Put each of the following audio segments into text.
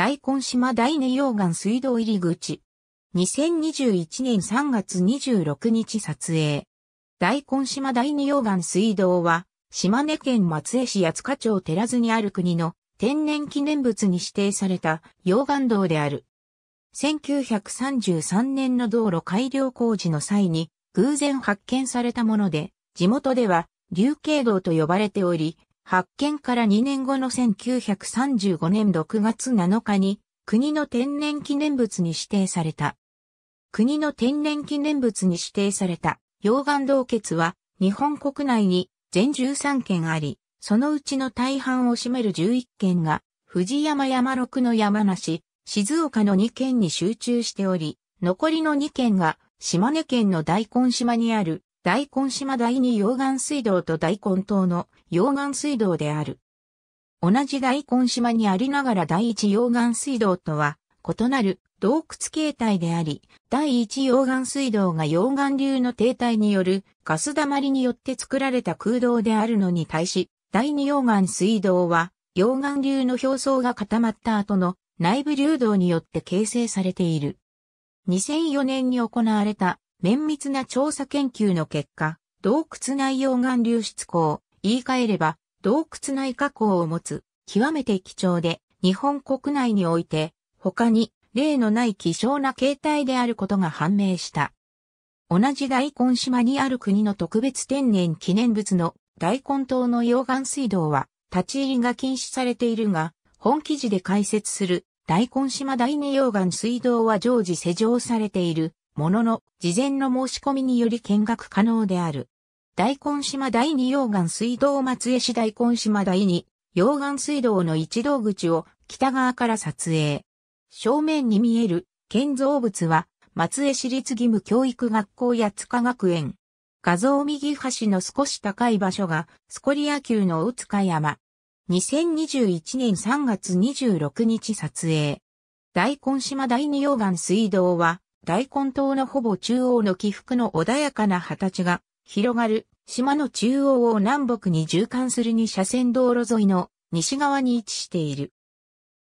大根島第二溶岩水道入り口。2021年3月26日撮影。大根島第二溶岩水道は、島根県松江市八塚町寺津にある国の天然記念物に指定された溶岩道である。1933年の道路改良工事の際に偶然発見されたもので、地元では流形道と呼ばれており、発見から2年後の1935年6月7日に国の天然記念物に指定された。国の天然記念物に指定された溶岩洞穴は日本国内に全13件あり、そのうちの大半を占める11件が藤山山六の山梨、静岡の2県に集中しており、残りの2県が島根県の大根島にある大根島第二溶岩水道と大根島の溶岩水道である。同じ大根島にありながら第一溶岩水道とは異なる洞窟形態であり、第一溶岩水道が溶岩流の停滞によるガス溜まりによって作られた空洞であるのに対し、第二溶岩水道は溶岩流の表層が固まった後の内部流動によって形成されている。2004年に行われた綿密な調査研究の結果、洞窟内溶岩流出口、言い換えれば、洞窟内加工を持つ、極めて貴重で、日本国内において、他に例のない希少な形態であることが判明した。同じ大根島にある国の特別天然記念物の大根島の溶岩水道は立ち入りが禁止されているが、本記事で解説する大根島第二溶岩水道は常時施錠されているものの、事前の申し込みにより見学可能である。大根島第二溶岩水道松江市大根島第二溶岩水道の一道口を北側から撮影。正面に見える建造物は松江市立義務教育学校八塚学園。画像右端の少し高い場所がスコリア級の大塚山。2021年3月26日撮影。大根島第二溶岩水道は大根島のほぼ中央の起伏の穏やかな畑地が広がる島の中央を南北に縦貫する2車線道路沿いの西側に位置している。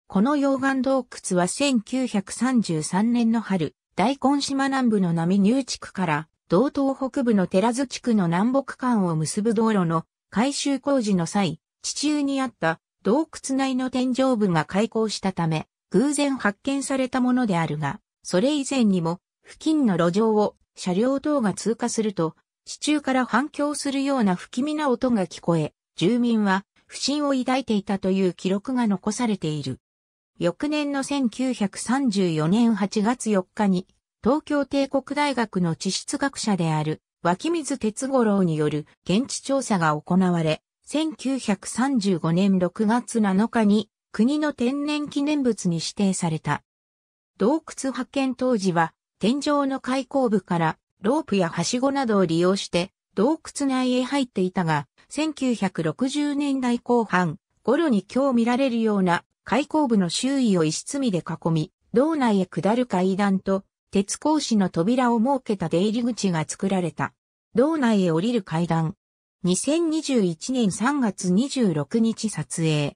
この溶岩洞窟は1933年の春、大根島南部の波入地区から道東北部の寺津地区の南北間を結ぶ道路の改修工事の際、地中にあった洞窟内の天井部が開口したため、偶然発見されたものであるが、それ以前にも、付近の路上を車両等が通過すると、地中から反響するような不気味な音が聞こえ、住民は不審を抱いていたという記録が残されている。翌年の1934年8月4日に、東京帝国大学の地質学者である脇水哲五郎による現地調査が行われ、1935年6月7日に国の天然記念物に指定された。洞窟発見当時は、天井の開口部からロープやはしごなどを利用して洞窟内へ入っていたが、1960年代後半頃に今日見られるような開口部の周囲を石積みで囲み、道内へ下る階段と鉄格子の扉を設けた出入り口が作られた。道内へ降りる階段。2021年3月26日撮影。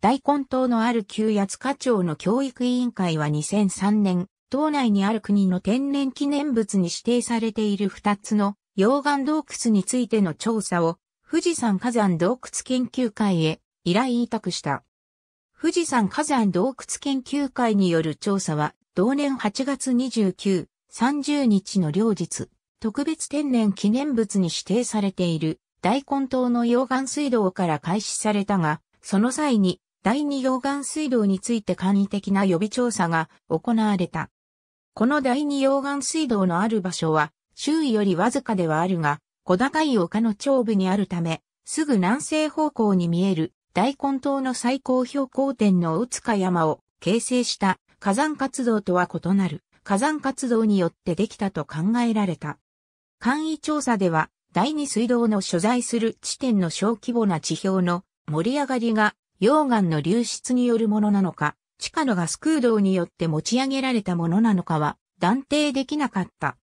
大根島のある旧八塚町の教育委員会は2003年、島内にある国の天然記念物に指定されている2つの溶岩洞窟についての調査を富士山火山洞窟研究会へ依頼委託した。富士山火山洞窟研究会による調査は同年8月29、30日の両日、特別天然記念物に指定されている大根島の溶岩水道から開始されたが、その際に第二溶岩水道について簡易的な予備調査が行われた。この第二溶岩水道のある場所は、周囲よりわずかではあるが、小高い丘の頂部にあるため、すぐ南西方向に見える大根島の最高標高点の大塚山を形成した火山活動とは異なる火山活動によってできたと考えられた。簡易調査では第二水道の所在する地点の小規模な地表の盛り上がりが溶岩の流出によるものなのか、地下のガス空洞によって持ち上げられたものなのかは断定できなかった。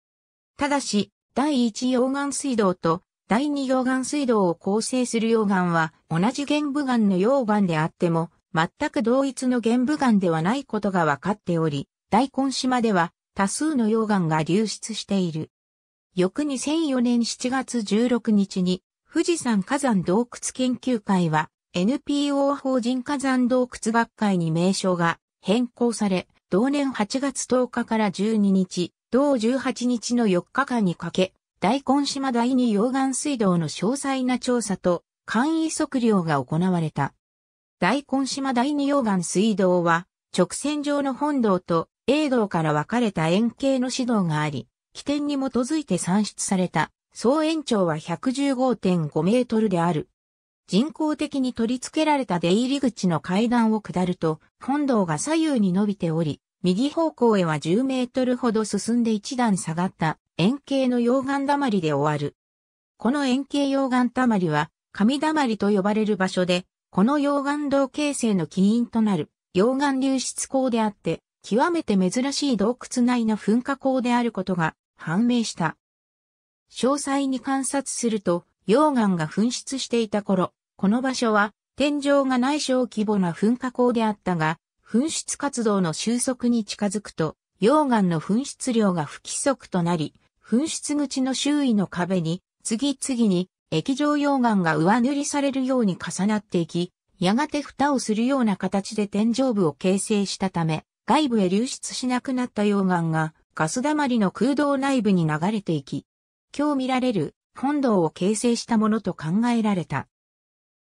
ただし、第一溶岩水道と第二溶岩水道を構成する溶岩は同じ玄武岩の溶岩であっても全く同一の玄武岩ではないことが分かっており、大根島では多数の溶岩が流出している。翌2004年7月16日に富士山火山洞窟研究会は NPO 法人火山洞窟学会に名称が変更され、同年8月10日から12日、同18日の4日間にかけ、大根島第二溶岩水道の詳細な調査と簡易測量が行われた。大根島第二溶岩水道は、直線上の本道と A 道から分かれた円形の指導があり、起点に基づいて算出された、総延長は115.5メートルである。人工的に取り付けられた出入り口の階段を下ると、本堂が左右に伸びており、右方向へは10メートルほど進んで一段下がった円形の溶岩溜まりで終わる。この円形溶岩溜まりは、神溜まりと呼ばれる場所で、この溶岩洞形成の起因となる溶岩流出口であって、極めて珍しい洞窟内の噴火口であることが判明した。詳細に観察すると、溶岩が噴出していた頃、この場所は天井がない小規模な噴火口であったが、噴出活動の収束に近づくと、溶岩の噴出量が不規則となり、噴出口の周囲の壁に、次々に液状溶岩が上塗りされるように重なっていき、やがて蓋をするような形で天井部を形成したため、外部へ流出しなくなった溶岩がガス溜まりの空洞内部に流れていき、今日見られる本堂を形成したものと考えられた。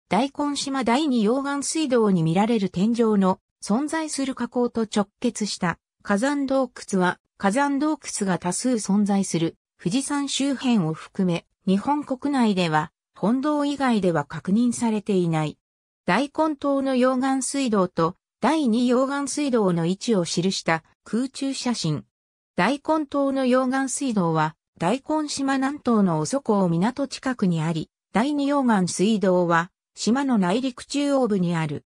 大根島第二溶岩水道に見られる天井の存在する火口と直結した火山洞窟は火山洞窟が多数存在する富士山周辺を含め日本国内では本堂以外では確認されていない。大根島の溶岩水道と第二溶岩水道の位置を記した空中写真。大根島の溶岩水道は大根島南東のおそこを港近くにあり、第二溶岩水道は、島の内陸中央部にある。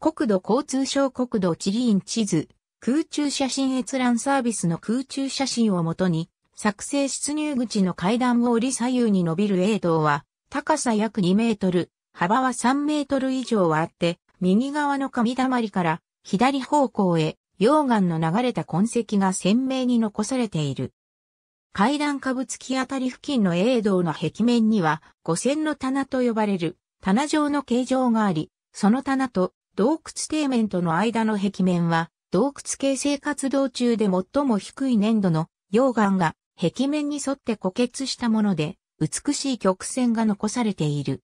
国土交通省国土地理院地図、空中写真閲覧サービスの空中写真をもとに、作成出入口の階段を折り左右に伸びる A 道は、高さ約2メートル、幅は3メートル以上はあって、右側の神溜まりから左方向へ溶岩の流れた痕跡が鮮明に残されている。階段下部突き当たり付近の栄道の壁面には、五線の棚と呼ばれる棚状の形状があり、その棚と洞窟底面との間の壁面は、洞窟形成活動中で最も低い粘土の溶岩が壁面に沿って固結したもので、美しい曲線が残されている。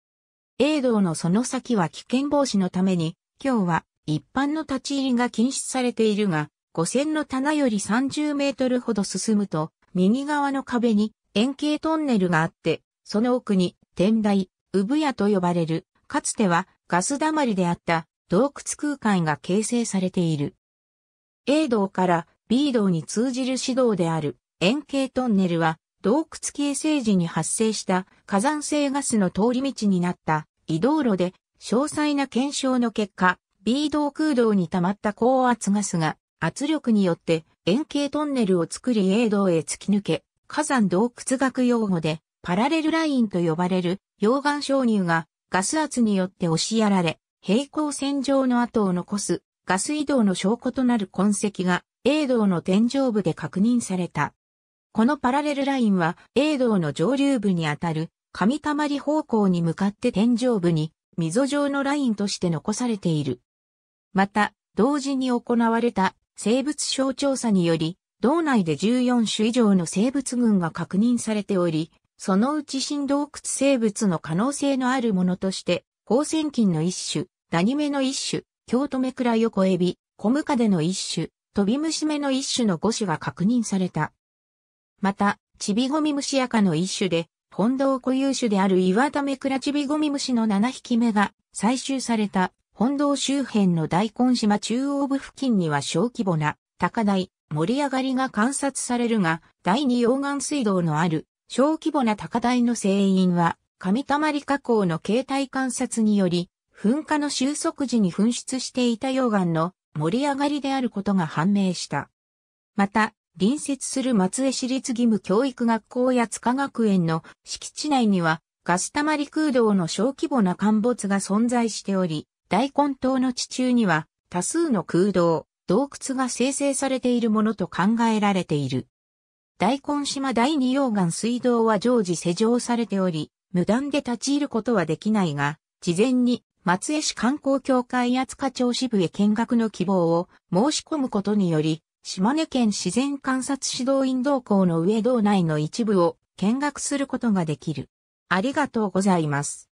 栄道のその先は危険防止のために、今日は一般の立ち入りが禁止されているが、五線の棚より30メートルほど進むと、右側の壁に円形トンネルがあって、その奥に天台、産屋と呼ばれる、かつてはガス溜まりであった洞窟空間が形成されている。A 道から B 道に通じる指導である円形トンネルは洞窟形成時に発生した火山性ガスの通り道になった移動路で詳細な検証の結果 B 道空洞に溜まった高圧ガスが圧力によって円形トンネルを作り栄道へ突き抜け、火山洞窟学用語でパラレルラインと呼ばれる溶岩昇乳がガス圧によって押しやられ、平行線上の跡を残すガス移動の証拠となる痕跡が栄道の天井部で確認された。このパラレルラインは栄道の上流部にあたる上溜まり方向に向かって天井部に溝状のラインとして残されている。また、同時に行われた生物省調査により、道内で14種以上の生物群が確認されており、そのうち新洞窟生物の可能性のあるものとして、光線菌の一種、ダニメの一種、京都メクラヨコエビ、コムカデの一種、トビムシメの一種の5種が確認された。また、チビゴミムシアカの一種で、本堂固有種である岩田メクラチビゴミムシの7匹目が採集された。本堂周辺の大根島中央部付近には小規模な高台、盛り上がりが観察されるが、第二溶岩水道のある小規模な高台の成因は、上溜まり加口の形態観察により、噴火の収束時に噴出していた溶岩の盛り上がりであることが判明した。また、隣接する松江市立義務教育学校や塚学園の敷地内にはガス溜マり空洞の小規模な陥没が存在しており、大根島の地中には多数の空洞、洞窟が生成されているものと考えられている。大根島第二溶岩水道は常時施錠されており、無断で立ち入ることはできないが、事前に松江市観光協会厚塚町支部へ見学の希望を申し込むことにより、島根県自然観察指導員同行の上道内の一部を見学することができる。ありがとうございます。